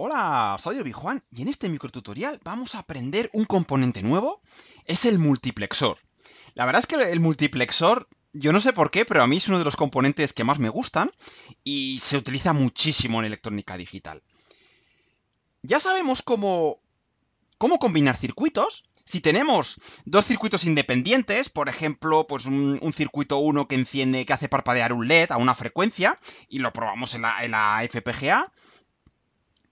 Hola, soy obi y en este microtutorial vamos a aprender un componente nuevo, es el multiplexor. La verdad es que el multiplexor, yo no sé por qué, pero a mí es uno de los componentes que más me gustan y se utiliza muchísimo en electrónica digital. Ya sabemos cómo, cómo combinar circuitos, si tenemos dos circuitos independientes, por ejemplo, pues un, circuito 1 que enciende, que hace parpadear un LED a una frecuencia, y lo probamos en la, en la FPGA,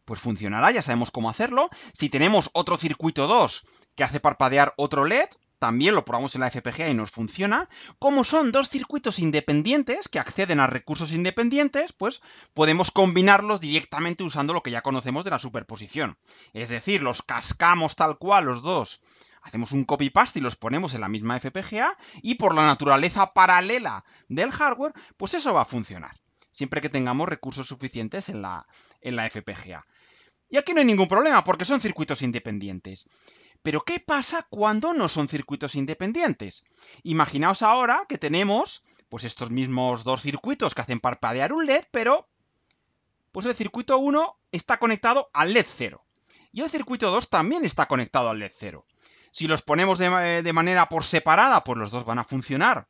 pues funcionará, ya sabemos cómo hacerlo. Si tenemos otro circuito 2 que hace parpadear otro LED, también lo probamos en la FPGA y nos funciona. Como son dos circuitos independientes que acceden a recursos independientes, pues podemos combinarlos directamente usando lo que ya conocemos de la superposición. Es decir, los cascamos tal cual los dos hacemos un copy-paste y los ponemos en la misma FPGA y por la naturaleza paralela del hardware, pues eso va a funcionar siempre que tengamos recursos suficientes en la, en la FPGA. Y aquí no hay ningún problema porque son circuitos independientes. Pero ¿qué pasa cuando no son circuitos independientes? Imaginaos ahora que tenemos pues estos mismos dos circuitos que hacen parpadear un LED, pero pues el circuito 1 está conectado al LED 0 y el circuito 2 también está conectado al LED 0. Si los ponemos de, eh, de manera por separada, pues los dos van a funcionar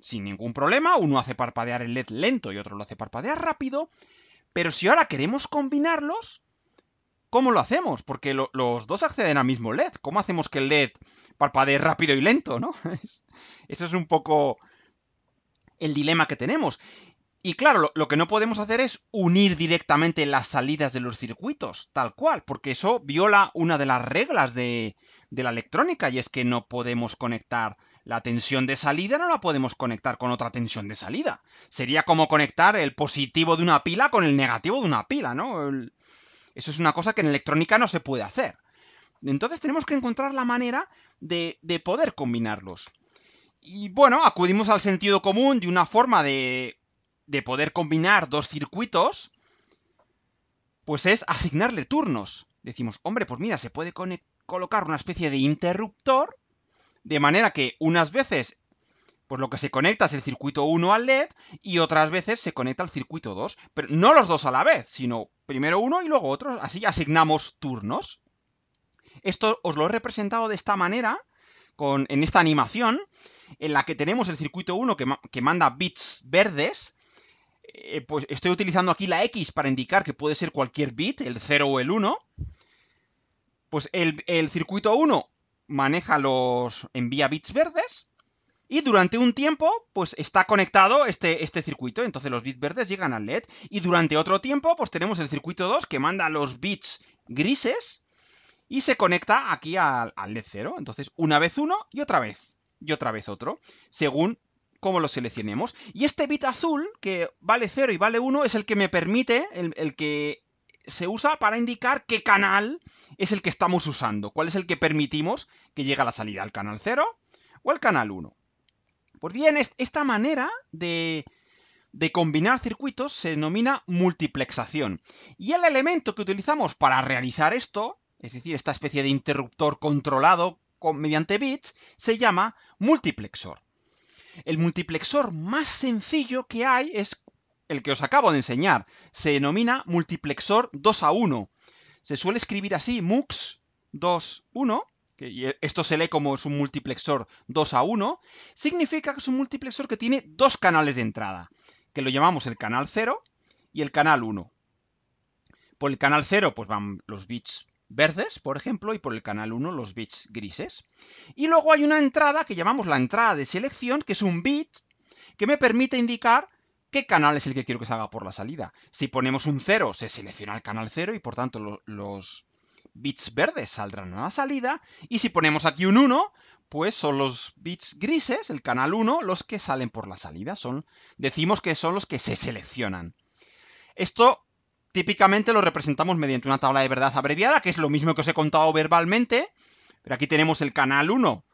sin ningún problema. Uno hace parpadear el LED lento y otro lo hace parpadear rápido. Pero si ahora queremos combinarlos, ¿cómo lo hacemos? Porque los dos acceden al mismo LED. ¿Cómo hacemos que el LED parpadee rápido y lento, no? Eso es un poco el dilema que tenemos. Y claro, lo, que no podemos hacer es unir directamente las salidas de los circuitos, tal cual, porque eso viola una de las reglas de, de la electrónica, y es que no podemos conectar la tensión de salida no la podemos conectar con otra tensión de salida. Sería como conectar el positivo de una pila con el negativo de una pila, ¿no? Eso es una cosa que en electrónica no se puede hacer. Entonces tenemos que encontrar la manera de, poder combinarlos. Y bueno, acudimos al sentido común de una forma de, de poder combinar dos circuitos, pues es asignarle turnos. Decimos, hombre, pues mira, se puede colocar una especie de interruptor de manera que unas veces, pues lo que se conecta es el circuito 1 al LED y otras veces se conecta al circuito 2. Pero no los dos a la vez, sino primero uno y luego otro. Así asignamos turnos. Esto os lo he representado de esta manera, con, en esta animación, en la que tenemos el circuito 1 que, manda bits verdes. Eh, pues estoy utilizando aquí la X para indicar que puede ser cualquier bit, el 0 o el 1. Pues el, el circuito 1 maneja los envía bits verdes y durante un tiempo pues está conectado este, este circuito, entonces los bits verdes llegan al LED y durante otro tiempo pues tenemos el circuito 2 que manda los bits grises y se conecta aquí al, al LED 0, entonces una vez uno y otra vez y otra vez otro, según cómo lo seleccionemos. Y este bit azul, que vale 0 y vale 1, es el que me permite, el, el que se usa para indicar qué canal es el que estamos usando, cuál es el que permitimos que llegue a la salida, al canal 0 o al canal 1. Pues bien, esta manera de, combinar circuitos se denomina multiplexación. Y el elemento que utilizamos para realizar esto, es decir, esta especie de interruptor controlado con, mediante bits, se llama multiplexor. El multiplexor más sencillo que hay es el que os acabo de enseñar. Se denomina multiplexor 2 a 1. Se suele escribir así, MUX 2, 1, que esto se lee como es un multiplexor 2 a 1, significa que es un multiplexor que tiene dos canales de entrada, que lo llamamos el canal 0 y el canal 1. Por el canal 0 pues van los bits verdes, por ejemplo, y por el canal 1 los bits grises. Y luego hay una entrada que llamamos la entrada de selección, que es un bit que me permite indicar ¿Qué canal es el que quiero que salga por la salida? Si ponemos un 0, se selecciona el canal 0 y por tanto los bits verdes saldrán a la salida. Y si ponemos aquí un 1, pues son los bits grises, el canal 1, los que salen por la salida. Son, decimos que son los que se seleccionan. Esto típicamente lo representamos mediante una tabla de verdad abreviada, que es lo mismo que os he contado verbalmente. Pero aquí tenemos el canal 1,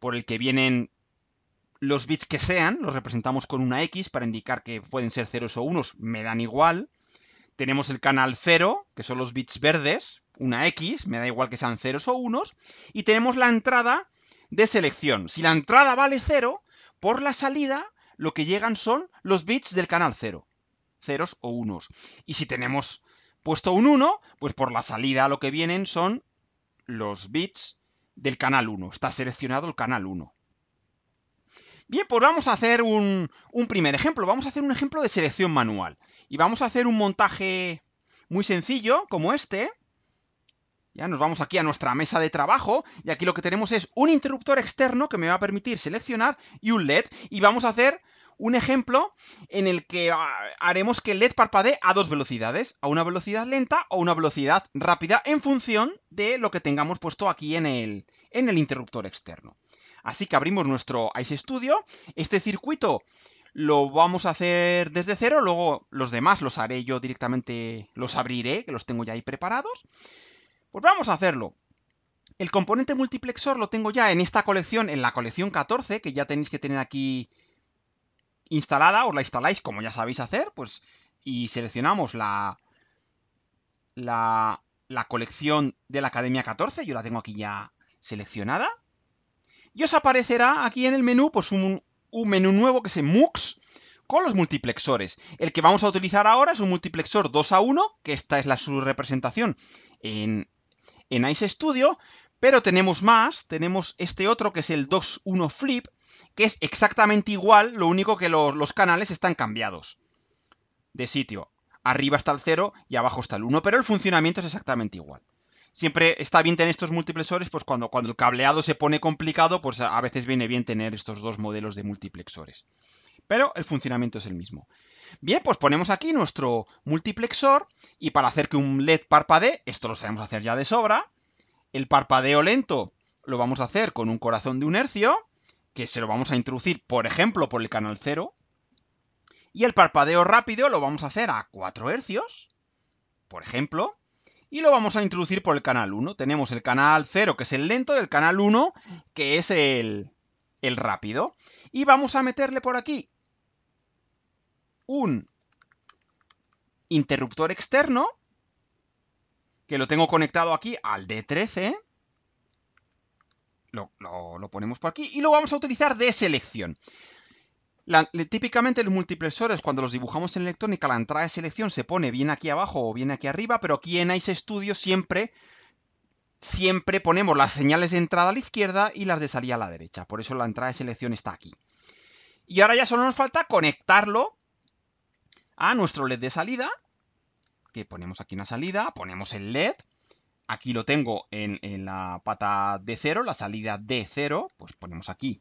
por el que vienen los bits que sean los representamos con una X para indicar que pueden ser ceros o unos, me dan igual. Tenemos el canal 0, que son los bits verdes, una X, me da igual que sean ceros o unos. Y tenemos la entrada de selección. Si la entrada vale 0, por la salida lo que llegan son los bits del canal 0, ceros o unos. Y si tenemos puesto un 1, pues por la salida lo que vienen son los bits del canal 1. Está seleccionado el canal 1. Bien, pues vamos a hacer un, un primer ejemplo. Vamos a hacer un ejemplo de selección manual. Y vamos a hacer un montaje muy sencillo, como este. Ya nos vamos aquí a nuestra mesa de trabajo y aquí lo que tenemos es un interruptor externo que me va a permitir seleccionar y un LED. Y vamos a hacer un ejemplo en el que ah, haremos que el LED parpadee a dos velocidades, a una velocidad lenta o una velocidad rápida en función de lo que tengamos puesto aquí en el, en el interruptor externo. Así que abrimos nuestro Ice Studio. Este circuito lo vamos a hacer desde cero, luego los demás los haré yo directamente, los abriré, que los tengo ya ahí preparados. Pues vamos a hacerlo. El componente multiplexor lo tengo ya en esta colección, en la colección 14, que ya tenéis que tener aquí instalada, os la instaláis como ya sabéis hacer, pues y seleccionamos la, la, la colección de la Academia 14, yo la tengo aquí ya seleccionada, y os aparecerá aquí en el menú pues un, un menú nuevo que es MUX con los multiplexores. El que vamos a utilizar ahora es un multiplexor 2 a 1, que esta es la su representación en, en Ice Studio, pero tenemos más, tenemos este otro que es el 2-1 Flip, que es exactamente igual, lo único que los, canales están cambiados de sitio. Arriba está el 0 y abajo está el 1, pero el funcionamiento es exactamente igual. Siempre está bien tener estos multiplexores, pues cuando, cuando el cableado se pone complicado, pues a veces viene bien tener estos dos modelos de multiplexores. Pero el funcionamiento es el mismo. Bien, pues ponemos aquí nuestro multiplexor y para hacer que un LED parpadee, esto lo sabemos hacer ya de sobra, el parpadeo lento lo vamos a hacer con un corazón de un hercio que se lo vamos a introducir, por ejemplo, por el canal 0. Y el parpadeo rápido lo vamos a hacer a 4 hercios, por ejemplo, y lo vamos a introducir por el canal 1. Tenemos el canal 0, que es el lento, y el canal 1, que es el, el rápido. Y vamos a meterle por aquí un interruptor externo, que lo tengo conectado aquí al D13, lo, ponemos por aquí y lo vamos a utilizar de selección. típicamente los multiplexores, cuando los dibujamos en electrónica, la entrada de selección se pone bien aquí abajo o bien aquí arriba, pero aquí en Ice Studio siempre, siempre ponemos las señales de entrada a la izquierda y las de salida a la derecha. Por eso la entrada de selección está aquí. Y ahora ya solo nos falta conectarlo a nuestro LED de salida, que ponemos aquí una salida, ponemos el LED, Aquí lo tengo en, la pata de 0 la salida d 0 pues ponemos aquí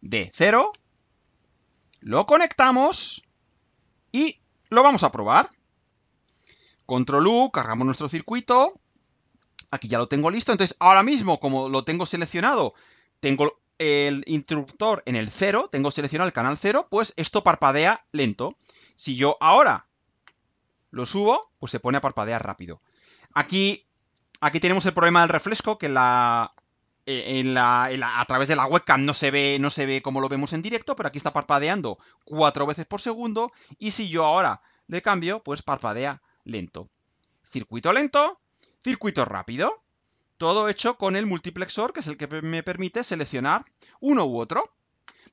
d 0 lo conectamos y lo vamos a probar. Control U, cargamos nuestro circuito, aquí ya lo tengo listo, entonces ahora mismo como lo tengo seleccionado, tengo el interruptor en el 0, tengo seleccionado el canal 0, pues esto parpadea lento. Si yo ahora lo subo, pues se pone a parpadear rápido. Aquí, aquí tenemos el problema del refresco, que eh, a través de la webcam no se, ve, no se ve como lo vemos en directo, pero aquí está parpadeando cuatro veces por segundo. Y si yo ahora le cambio, pues parpadea lento. Circuito lento, circuito rápido. Todo hecho con el multiplexor, que es el que me permite seleccionar uno u otro.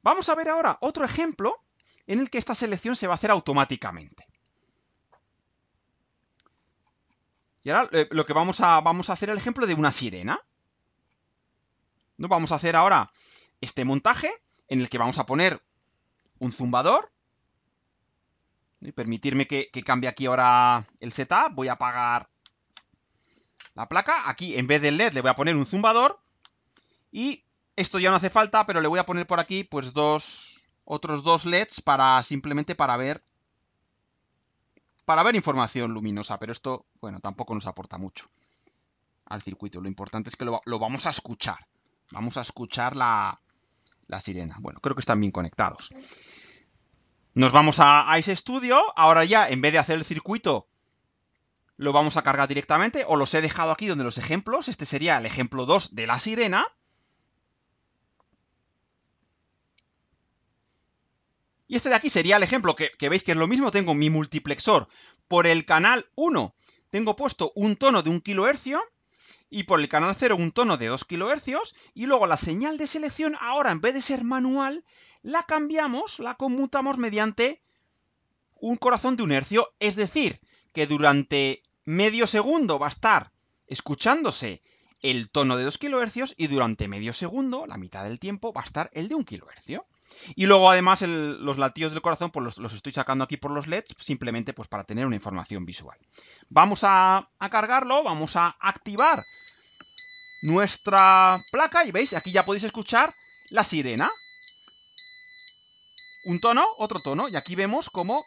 Vamos a ver ahora otro ejemplo en el que esta selección se va a hacer automáticamente. Y ahora eh, lo que vamos a, vamos a hacer el ejemplo de una sirena. ¿No? Vamos a hacer ahora este montaje en el que vamos a poner un zumbador. Y permitirme que, cambie aquí ahora el setup. Voy a apagar la placa. Aquí en vez del LED le voy a poner un zumbador. Y esto ya no hace falta, pero le voy a poner por aquí pues dos otros dos LEDs para simplemente para ver para ver información luminosa, pero esto, bueno, tampoco nos aporta mucho al circuito. Lo importante es que lo, vamos a escuchar. Vamos a escuchar la, sirena. Bueno, creo que están bien conectados. Nos vamos a, a ese estudio. Ahora ya, en vez de hacer el circuito, lo vamos a cargar directamente. O los he dejado aquí donde los ejemplos. Este sería el ejemplo 2 de la sirena. Y este de aquí sería el ejemplo que, veis que es lo mismo. Tengo mi multiplexor por el canal 1. Tengo puesto un tono de 1 kHz y por el canal 0 un tono de 2 kHz y luego la señal de selección ahora en vez de ser manual la cambiamos, la conmutamos mediante un corazón de un hercio, es decir, que durante medio segundo va a estar escuchándose el tono de 2 kHz y durante medio segundo, la mitad del tiempo, va a estar el de 1 kHz. Y luego además los latidos del corazón pues los, estoy sacando aquí por los LEDs simplemente pues para tener una información visual. Vamos a, a cargarlo, vamos a activar nuestra placa y veis, aquí ya podéis escuchar la sirena. Un tono, otro tono y aquí vemos cómo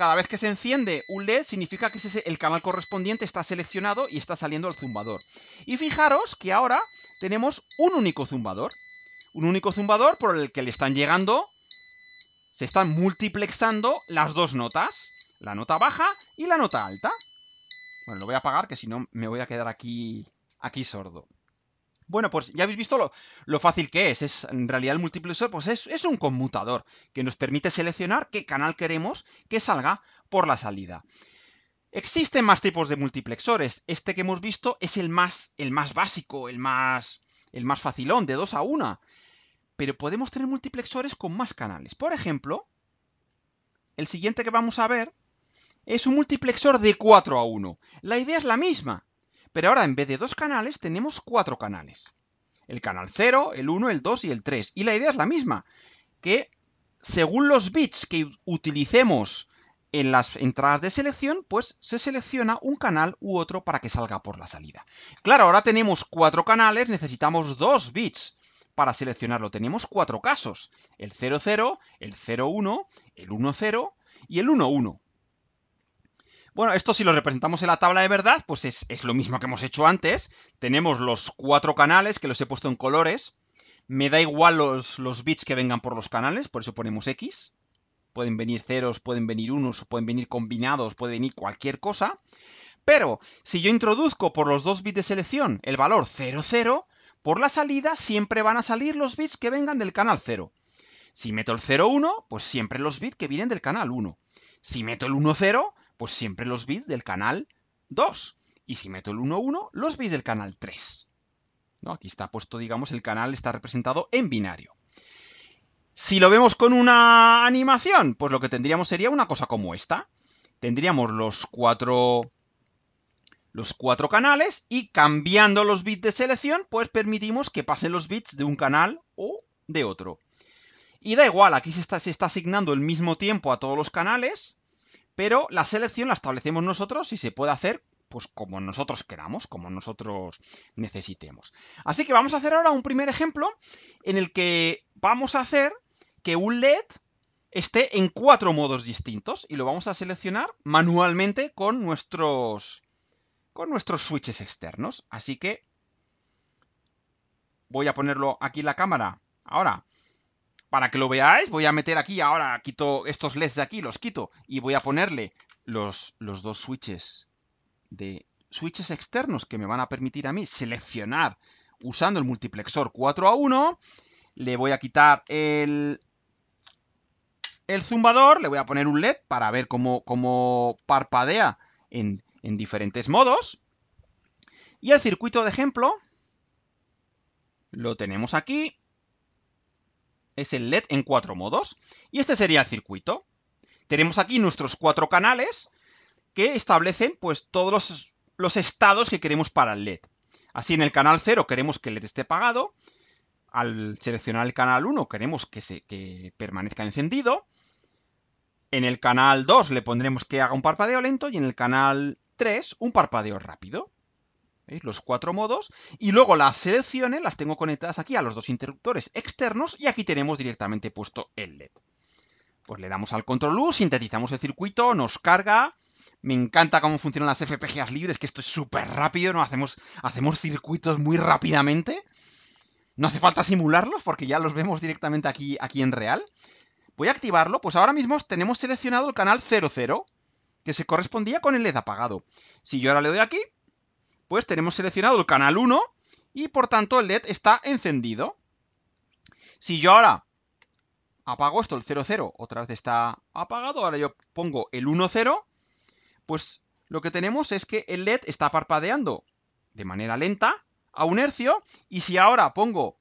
cada vez que se enciende un LED significa que el canal correspondiente está seleccionado y está saliendo el zumbador. Y fijaros que ahora tenemos un único zumbador. Un único zumbador por el que le están llegando, se están multiplexando las dos notas. La nota baja y la nota alta. Bueno, lo voy a apagar que si no me voy a quedar aquí, aquí sordo. Bueno, pues ya habéis visto lo, fácil que es. es. En realidad el multiplexor pues es, un conmutador que nos permite seleccionar qué canal queremos que salga por la salida. Existen más tipos de multiplexores. Este que hemos visto es el más, el más básico, el más, el más facilón, de 2 a 1. Pero podemos tener multiplexores con más canales. Por ejemplo, el siguiente que vamos a ver es un multiplexor de 4 a 1. La idea es la misma. Pero ahora en vez de dos canales tenemos cuatro canales. El canal 0, el 1, el 2 y el 3. Y la idea es la misma, que según los bits que utilicemos en las entradas de selección, pues se selecciona un canal u otro para que salga por la salida. Claro, ahora tenemos cuatro canales, necesitamos dos bits para seleccionarlo. Tenemos cuatro casos, el 00, el 01, el 10 y el 11. Bueno, esto si lo representamos en la tabla de verdad, pues es, lo mismo que hemos hecho antes. Tenemos los cuatro canales que los he puesto en colores. Me da igual los, bits que vengan por los canales, por eso ponemos X. Pueden venir ceros, pueden venir unos, pueden venir combinados, puede venir cualquier cosa. Pero si yo introduzco por los dos bits de selección el valor 00, por la salida siempre van a salir los bits que vengan del canal 0. Si meto el 01, pues siempre los bits que vienen del canal 1. Si meto el 10... Pues siempre los bits del canal 2. Y si meto el 1-1, los bits del canal 3. ¿No? Aquí está puesto, digamos, el canal está representado en binario. Si lo vemos con una animación, pues lo que tendríamos sería una cosa como esta. Tendríamos los cuatro, los cuatro canales y cambiando los bits de selección, pues permitimos que pasen los bits de un canal o de otro. Y da igual, aquí se está asignando el mismo tiempo a todos los canales, pero la selección la establecemos nosotros y se puede hacer pues como nosotros queramos, como nosotros necesitemos. Así que vamos a hacer ahora un primer ejemplo en el que vamos a hacer que un LED esté en cuatro modos distintos y lo vamos a seleccionar manualmente con nuestros con nuestros switches externos. Así que voy a ponerlo aquí en la cámara ahora para que lo veáis, voy a meter aquí, ahora quito estos LEDs de aquí, los quito, y voy a ponerle los, los dos switches de switches externos que me van a permitir a mí seleccionar usando el multiplexor 4 a 1. Le voy a quitar el, el zumbador, le voy a poner un LED para ver cómo, cómo parpadea en, en diferentes modos. Y el circuito de ejemplo lo tenemos aquí es el LED en cuatro modos. Y este sería el circuito. Tenemos aquí nuestros cuatro canales que establecen pues todos los, estados que queremos para el LED. Así en el canal 0 queremos que el LED esté apagado. Al seleccionar el canal 1 queremos que, se, que permanezca encendido. En el canal 2 le pondremos que haga un parpadeo lento y en el canal 3 un parpadeo rápido. ¿Veis? Los cuatro modos. Y luego las selecciones las tengo conectadas aquí a los dos interruptores externos y aquí tenemos directamente puesto el LED. Pues le damos al control U, sintetizamos el circuito, nos carga. Me encanta cómo funcionan las FPGAs libres, que esto es súper rápido, ¿no? Hacemos, hacemos circuitos muy rápidamente. No hace falta simularlos porque ya los vemos directamente aquí, aquí en real. Voy a activarlo, pues ahora mismo tenemos seleccionado el canal 00, que se correspondía con el LED apagado. Si yo ahora le doy aquí, pues tenemos seleccionado el canal 1 y por tanto el LED está encendido. Si yo ahora apago esto, el 00, otra vez está apagado, ahora yo pongo el 10, pues lo que tenemos es que el LED está parpadeando de manera lenta a un hercio y si ahora pongo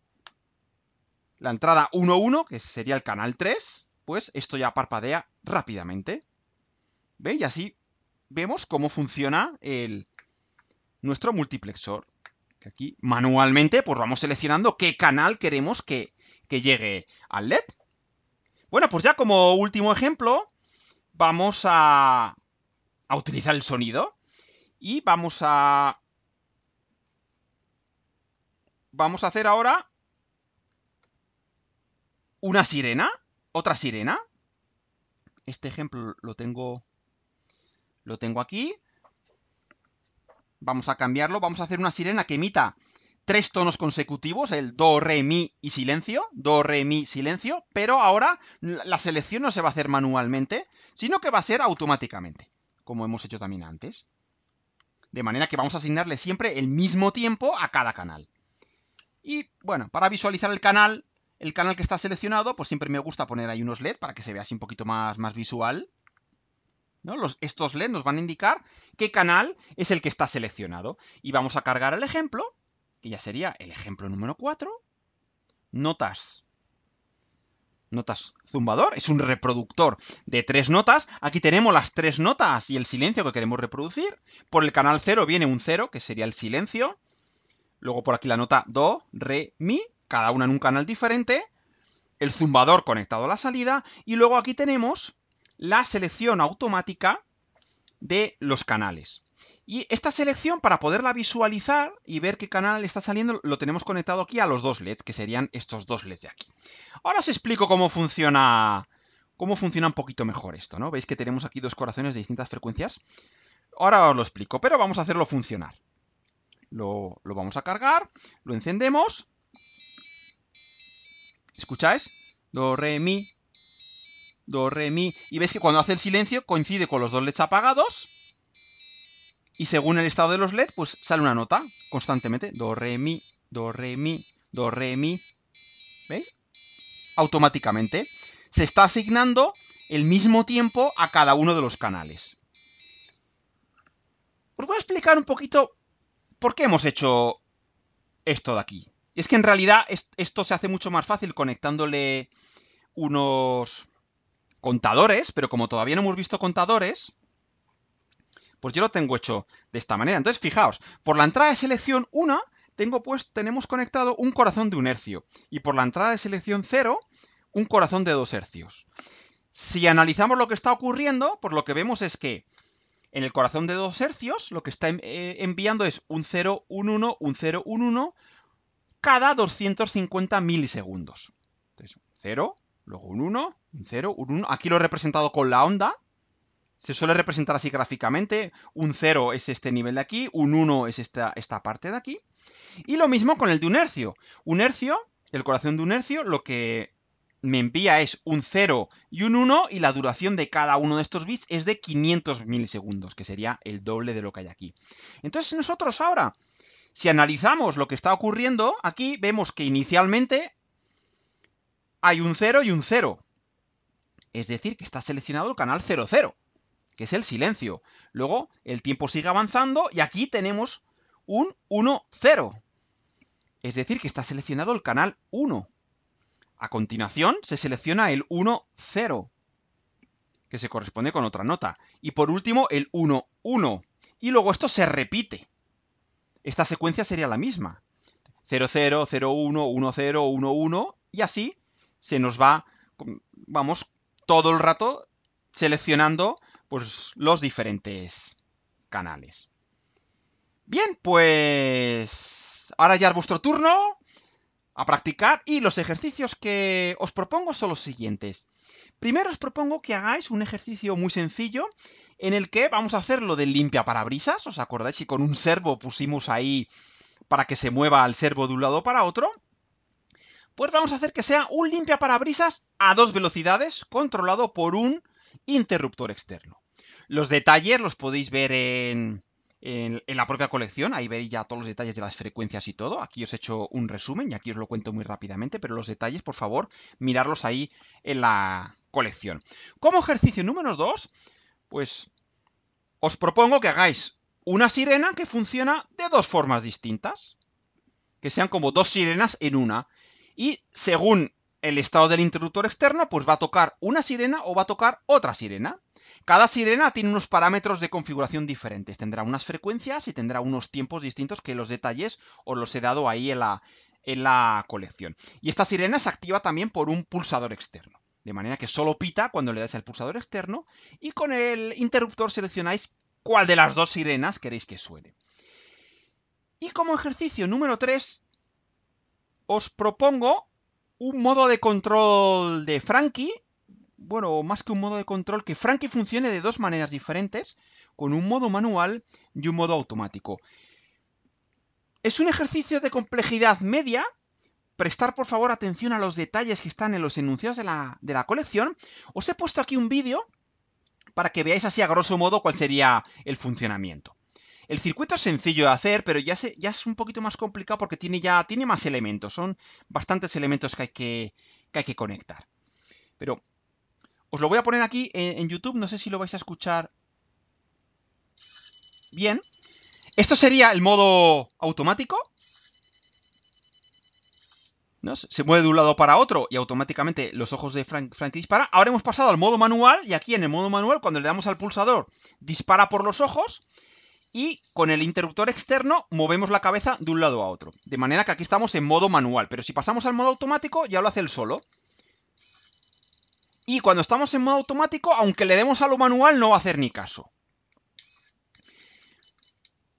la entrada 1.1, que sería el canal 3, pues esto ya parpadea rápidamente. ¿Veis? Y así vemos cómo funciona el, nuestro multiplexor. aquí manualmente pues vamos seleccionando qué canal queremos que, que llegue al LED. Bueno, pues ya como último ejemplo vamos a, a utilizar el sonido y vamos a... Vamos a hacer ahora una sirena, otra sirena. Este ejemplo lo tengo lo tengo aquí. Vamos a cambiarlo, vamos a hacer una sirena que emita tres tonos consecutivos, el do, re, mi y silencio, do, re, mi, silencio, pero ahora la selección no se va a hacer manualmente, sino que va a ser automáticamente, como hemos hecho también antes. De manera que vamos a asignarle siempre el mismo tiempo a cada canal. Y bueno, para visualizar el canal, el canal que está seleccionado, pues siempre me gusta poner ahí unos LED para que se vea así un poquito más, más visual estos LED nos van a indicar qué canal es el que está seleccionado. Y vamos a cargar el ejemplo, que ya sería el ejemplo número 4. Notas. Notas zumbador, es un reproductor de tres notas. Aquí tenemos las tres notas y el silencio que queremos reproducir. Por el canal 0 viene un 0, que sería el silencio. Luego por aquí la nota do, re, mi, cada una en un canal diferente. El zumbador conectado a la salida. Y luego aquí tenemos la selección automática de los canales. Y esta selección, para poderla visualizar y ver qué canal está saliendo, lo tenemos conectado aquí a los dos LEDs, que serían estos dos LEDs de aquí. Ahora os explico cómo funciona, cómo funciona un poquito mejor esto, ¿no? Veis que tenemos aquí dos corazones de distintas frecuencias. Ahora os lo explico, pero vamos a hacerlo funcionar. Lo, lo vamos a cargar, lo encendemos. ¿Escucháis? Do, re, mi, do, re, mi. Y ves que cuando hace el silencio coincide con los dos LEDs apagados. Y según el estado de los LEDs, pues sale una nota constantemente. Do, re, mi, do, re, mi, do, re, mi. ¿Veis? Automáticamente. Se está asignando el mismo tiempo a cada uno de los canales. Os voy a explicar un poquito por qué hemos hecho esto de aquí. es que en realidad esto se hace mucho más fácil conectándole unos contadores, pero como todavía no hemos visto contadores, pues yo lo tengo hecho de esta manera. Entonces, fijaos, por la entrada de selección 1 tengo pues, tenemos conectado un corazón de un hercio y por la entrada de selección 0 un corazón de dos hercios. Si analizamos lo que está ocurriendo, pues lo que vemos es que en el corazón de dos hercios lo que está eh, enviando es un 0, un 1, un 0, un 1 cada 250 milisegundos. Entonces, 0, luego un 1, un 0, un 1. Aquí lo he representado con la onda. Se suele representar así gráficamente. Un 0 es este nivel de aquí, un 1 es esta, esta parte de aquí. Y lo mismo con el de un hercio. Un hercio, el corazón de un hercio, lo que me envía es un 0 y un 1 y la duración de cada uno de estos bits es de 500 milisegundos, que sería el doble de lo que hay aquí. Entonces nosotros ahora, si analizamos lo que está ocurriendo, aquí vemos que inicialmente hay un 0 y un 0. Es decir, que está seleccionado el canal 00, que es el silencio. Luego el tiempo sigue avanzando y aquí tenemos un 1-0. Es decir, que está seleccionado el canal 1. A continuación se selecciona el 1-0, que se corresponde con otra nota. Y por último el 1-1. Y luego esto se repite. Esta secuencia sería la misma. 00, 0 0-1, 1-0, 1-1 y así se nos va, vamos, todo el rato seleccionando pues, los diferentes canales. Bien, pues ahora ya es vuestro turno a practicar y los ejercicios que os propongo son los siguientes. Primero os propongo que hagáis un ejercicio muy sencillo en el que vamos a hacerlo de limpia parabrisas, ¿os acordáis? Y con un servo pusimos ahí para que se mueva el servo de un lado para otro pues vamos a hacer que sea un limpiaparabrisas a dos velocidades controlado por un interruptor externo. Los detalles los podéis ver en, en, la propia colección, ahí veis ya todos los detalles de las frecuencias y todo. Aquí os he hecho un resumen y aquí os lo cuento muy rápidamente, pero los detalles, por favor, mirarlos ahí en la colección. Como ejercicio número 2, pues os propongo que hagáis una sirena que funciona de dos formas distintas, que sean como dos sirenas en una y según el estado del interruptor externo, pues va a tocar una sirena o va a tocar otra sirena. Cada sirena tiene unos parámetros de configuración diferentes, tendrá unas frecuencias y tendrá unos tiempos distintos que los detalles os los he dado ahí en la, en la colección. Y esta sirena se activa también por un pulsador externo. De manera que solo pita cuando le das al pulsador externo y con el interruptor seleccionáis cuál de las dos sirenas queréis que suene. Y como ejercicio número 3, os propongo un modo de control de Frankie. Bueno, más que un modo de control, que Frankie funcione de dos maneras diferentes, con un modo manual y un modo automático. Es un ejercicio de complejidad media. Prestar por favor atención a los detalles que están en los enunciados de la, de la colección. Os he puesto aquí un vídeo para que veáis así a grosso modo cuál sería el funcionamiento. El circuito es sencillo de hacer, pero ya, ya es un poquito más complicado porque tiene ya tiene más elementos. Son bastantes elementos que hay que, que, hay que conectar. Pero os lo voy a poner aquí en, YouTube. No sé si lo vais a escuchar bien. Esto sería el modo automático. ¿no? Se mueve de un lado para otro y automáticamente los ojos de Frank, Frank, dispara. Ahora hemos pasado al modo manual y aquí en el modo manual, cuando le damos al pulsador, dispara por los ojos y con el interruptor externo movemos la cabeza de un lado a otro. De manera que aquí estamos en modo manual, pero si pasamos al modo automático ya lo hace el solo. Y cuando estamos en modo automático, aunque le demos a lo manual, no va a hacer ni caso.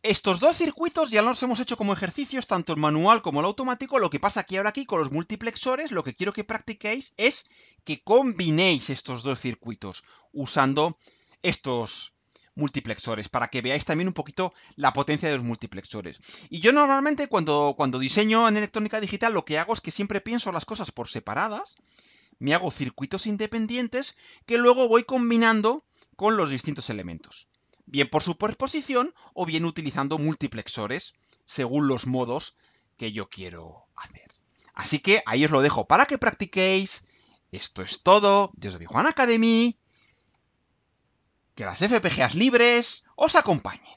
Estos dos circuitos ya los hemos hecho como ejercicios, tanto el manual como el automático. Lo que pasa aquí ahora aquí con los multiplexores, lo que quiero que practiquéis es que combinéis estos dos circuitos usando estos multiplexores, para que veáis también un poquito la potencia de los multiplexores. Y yo normalmente cuando, cuando diseño en electrónica digital lo que hago es que siempre pienso las cosas por separadas, me hago circuitos independientes que luego voy combinando con los distintos elementos. Bien por superposición o bien utilizando multiplexores según los modos que yo quiero hacer. Así que ahí os lo dejo para que practiquéis. Esto es todo desde Juan Academy que las FPGAs libres os acompañen.